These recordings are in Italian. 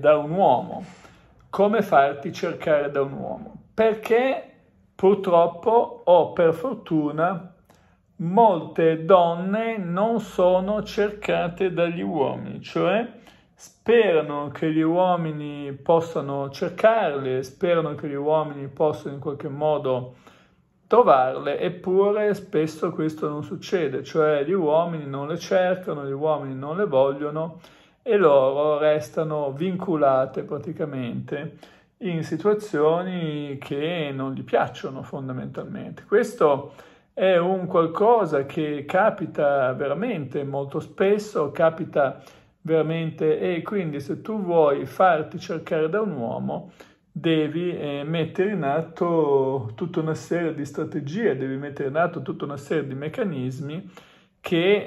da un uomo, come farti cercare da un uomo, perché purtroppo o per fortuna molte donne non sono cercate dagli uomini, cioè sperano che gli uomini possano cercarle, sperano che gli uomini possano in qualche modo trovarle, eppure spesso questo non succede, cioè gli uomini non le cercano, gli uomini non le vogliono e loro restano vinculate praticamente in situazioni che non gli piacciono fondamentalmente. Questo è un qualcosa che capita veramente molto spesso, capita veramente e quindi se tu vuoi farti cercare da un uomo devi eh, mettere in atto tutta una serie di strategie, devi mettere in atto tutta una serie di meccanismi che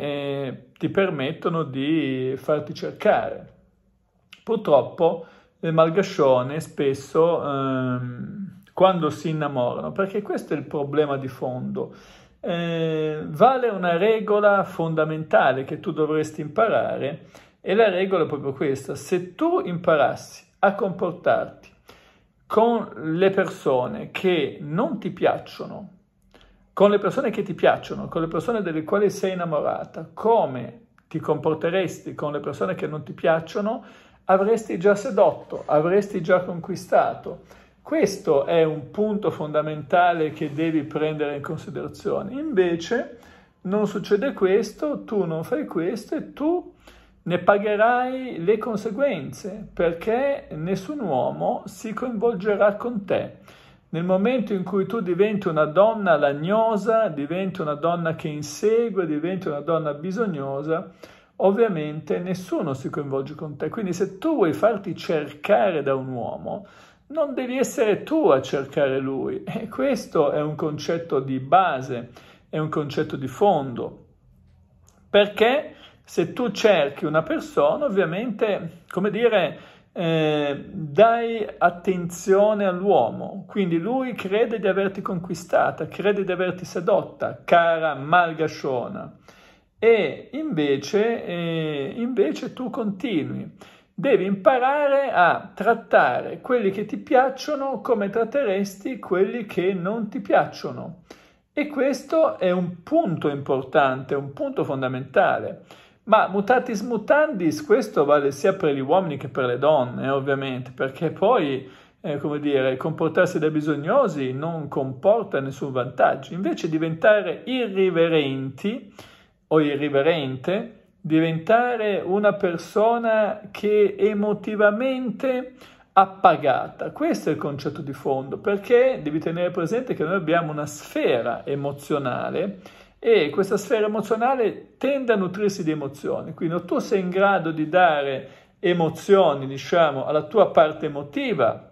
eh, ti permettono di farti cercare. Purtroppo le malgascione spesso ehm, quando si innamorano, perché questo è il problema di fondo, eh, vale una regola fondamentale che tu dovresti imparare e la regola è proprio questa, se tu imparassi a comportarti con le persone che non ti piacciono, con le persone che ti piacciono, con le persone delle quali sei innamorata, come ti comporteresti con le persone che non ti piacciono, avresti già sedotto, avresti già conquistato. Questo è un punto fondamentale che devi prendere in considerazione. Invece non succede questo, tu non fai questo e tu ne pagherai le conseguenze perché nessun uomo si coinvolgerà con te. Nel momento in cui tu diventi una donna lagnosa, diventi una donna che insegue, diventi una donna bisognosa, ovviamente nessuno si coinvolge con te. Quindi se tu vuoi farti cercare da un uomo, non devi essere tu a cercare lui. E questo è un concetto di base, è un concetto di fondo. Perché se tu cerchi una persona, ovviamente, come dire, eh, dai attenzione all'uomo, quindi lui crede di averti conquistata, crede di averti sedotta, cara malgasciona, e invece, eh, invece tu continui. Devi imparare a trattare quelli che ti piacciono come tratteresti quelli che non ti piacciono. E questo è un punto importante, un punto fondamentale. Ma mutatis mutandis, questo vale sia per gli uomini che per le donne, ovviamente, perché poi, eh, come dire, comportarsi da bisognosi non comporta nessun vantaggio. Invece diventare irriverenti o irriverente, diventare una persona che emotivamente appagata. Questo è il concetto di fondo, perché devi tenere presente che noi abbiamo una sfera emozionale e questa sfera emozionale tende a nutrirsi di emozioni, quindi tu sei in grado di dare emozioni, diciamo, alla tua parte emotiva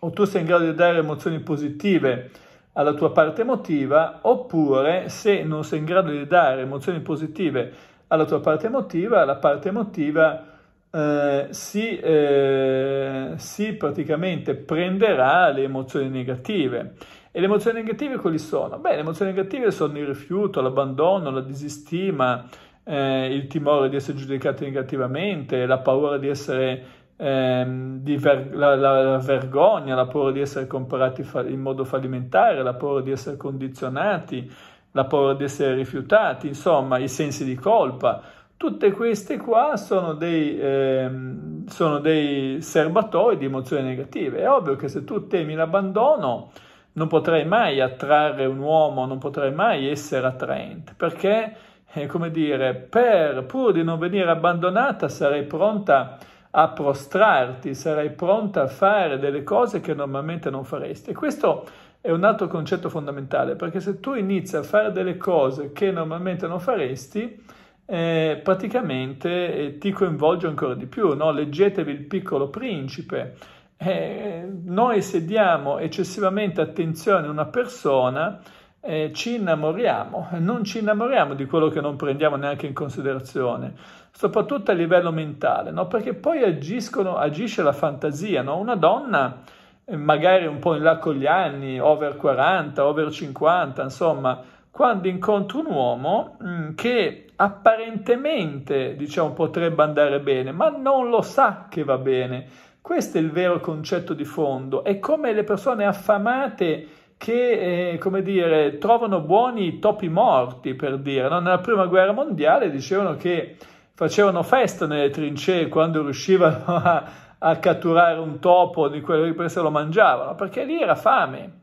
o tu sei in grado di dare emozioni positive alla tua parte emotiva, oppure se non sei in grado di dare emozioni positive alla tua parte emotiva, la parte emotiva eh, si, eh, si praticamente prenderà le emozioni negative. E le emozioni negative quali sono? Beh, le emozioni negative sono il rifiuto, l'abbandono, la disistima, eh, il timore di essere giudicati negativamente, la paura di essere ehm, di ver- la, la, la, vergogna, la paura di essere comparati fa- in modo fallimentare, la paura di essere condizionati, la paura di essere rifiutati, insomma, i sensi di colpa. Tutte queste qua sono dei, ehm, sono dei serbatoi di emozioni negative. È ovvio che se tu temi l'abbandono, non potrei mai attrarre un uomo, non potrei mai essere attraente, perché, eh, come dire, per, pur di non venire abbandonata sarei pronta a prostrarti, sarei pronta a fare delle cose che normalmente non faresti. E questo è un altro concetto fondamentale, perché se tu inizi a fare delle cose che normalmente non faresti, eh, praticamente eh, ti coinvolge ancora di più, no? Leggetevi il piccolo principe eh, noi se diamo eccessivamente attenzione a una persona, eh, ci innamoriamo, non ci innamoriamo di quello che non prendiamo neanche in considerazione, soprattutto a livello mentale, no? perché poi agiscono, agisce la fantasia. No? Una donna, eh, magari un po' in là con gli anni, over 40, over 50, insomma, quando incontro un uomo mm, che apparentemente diciamo, potrebbe andare bene, ma non lo sa che va bene questo è il vero concetto di fondo, è come le persone affamate che, eh, come dire, trovano buoni topi morti, per dire. No? Nella Prima Guerra Mondiale dicevano che facevano festa nelle trincee quando riuscivano a, a catturare un topo di quello che se lo mangiavano, perché lì era fame.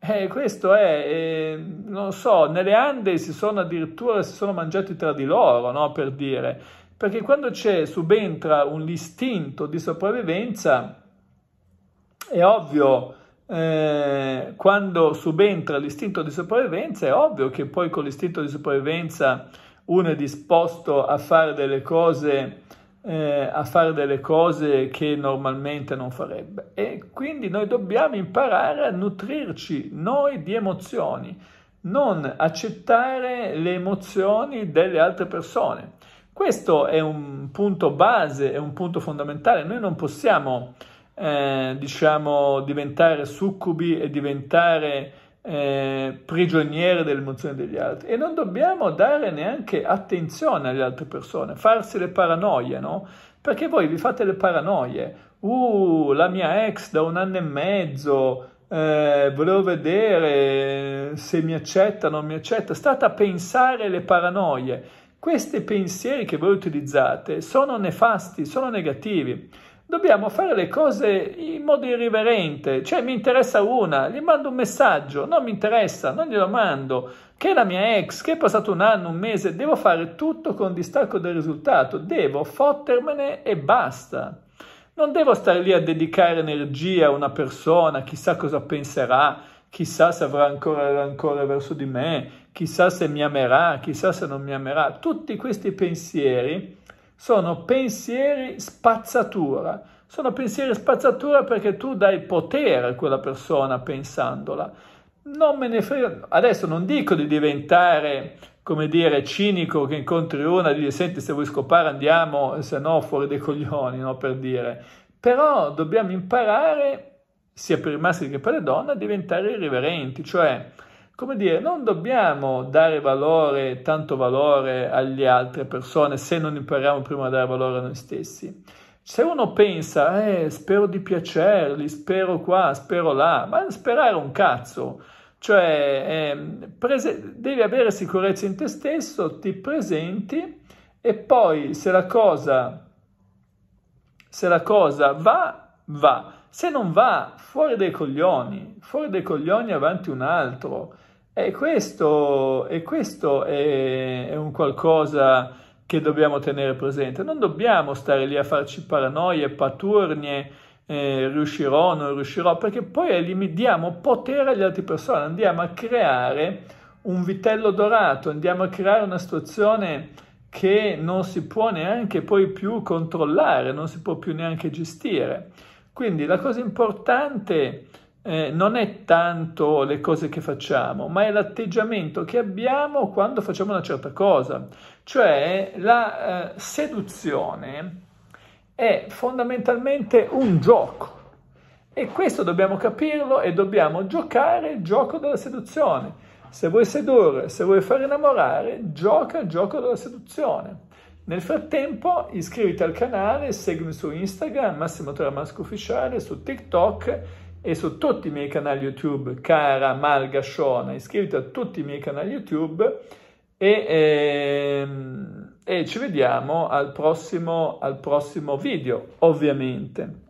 Eh, questo è, eh, non so, nelle Ande si sono addirittura si sono mangiati tra di loro, no? per dire perché quando c'è, subentra un istinto di sopravvivenza, è ovvio, eh, quando subentra l'istinto di sopravvivenza, è ovvio che poi con l'istinto di sopravvivenza uno è disposto a fare delle cose, eh, a fare delle cose che normalmente non farebbe. E quindi noi dobbiamo imparare a nutrirci noi di emozioni, non accettare le emozioni delle altre persone. Questo è un punto base, è un punto fondamentale. Noi non possiamo, eh, diciamo, diventare succubi e diventare eh, prigionieri dell'emozione degli altri e non dobbiamo dare neanche attenzione alle altre persone, farsi le paranoie, no? Perché voi vi fate le paranoie. Uh, la mia ex da un anno e mezzo, eh, volevo vedere se mi accetta o non mi accetta. State a pensare le paranoie questi pensieri che voi utilizzate sono nefasti, sono negativi. Dobbiamo fare le cose in modo irriverente, cioè mi interessa una, gli mando un messaggio, non mi interessa, non glielo mando, che è la mia ex, che è passato un anno, un mese, devo fare tutto con distacco del risultato, devo fottermene e basta. Non devo stare lì a dedicare energia a una persona, chissà cosa penserà, chissà se avrà ancora rancore verso di me, chissà se mi amerà, chissà se non mi amerà, tutti questi pensieri sono pensieri spazzatura, sono pensieri spazzatura perché tu dai potere a quella persona pensandola. Non me ne frega, adesso non dico di diventare come dire, cinico che incontri una e dici senti se vuoi scopare andiamo, se no fuori dei coglioni, no, per dire. Però dobbiamo imparare, sia per i maschi che per le donne, a diventare irriverenti, cioè come dire, non dobbiamo dare valore, tanto valore agli altre persone se non impariamo prima a dare valore a noi stessi. Se uno pensa, eh, spero di piacerli, spero qua, spero là, ma sperare un cazzo. Cioè, eh, prese- devi avere sicurezza in te stesso, ti presenti e poi se la cosa, se la cosa va, va. Se non va, fuori dai coglioni, fuori dai coglioni avanti un altro. E questo, e questo è, è un qualcosa che dobbiamo tenere presente. Non dobbiamo stare lì a farci paranoie, paturnie, eh, riuscirò, non riuscirò, perché poi limitiamo potere agli altri persone, andiamo a creare un vitello dorato, andiamo a creare una situazione che non si può neanche poi più controllare, non si può più neanche gestire. Quindi la cosa importante è eh, non è tanto le cose che facciamo, ma è l'atteggiamento che abbiamo quando facciamo una certa cosa. Cioè la eh, seduzione è fondamentalmente un gioco. E questo dobbiamo capirlo e dobbiamo giocare il gioco della seduzione. Se vuoi sedurre, se vuoi far innamorare, gioca il gioco della seduzione. Nel frattempo iscriviti al canale, seguimi su Instagram, Massimo Tramasco Ufficiale, su TikTok e su tutti i miei canali YouTube, cara Malgasciona, iscriviti a tutti i miei canali YouTube e, e, ehm, e ci vediamo al prossimo, al prossimo video, ovviamente.